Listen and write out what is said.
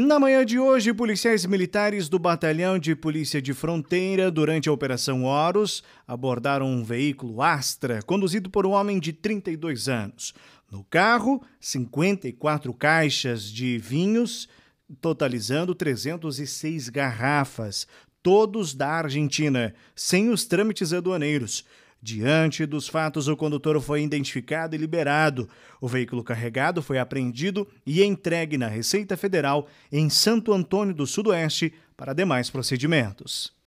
Na manhã de hoje, policiais militares do Batalhão de Polícia de Fronteira, durante a Operação Horus, abordaram um veículo Astra conduzido por um homem de 32 anos. No carro, 54 caixas de vinhos, totalizando 306 garrafas, todos da Argentina, sem os trâmites aduaneiros. Diante dos fatos, o condutor foi identificado e liberado. O veículo carregado foi apreendido e entregue na Receita Federal em Santo Antônio do Sudoeste para demais procedimentos.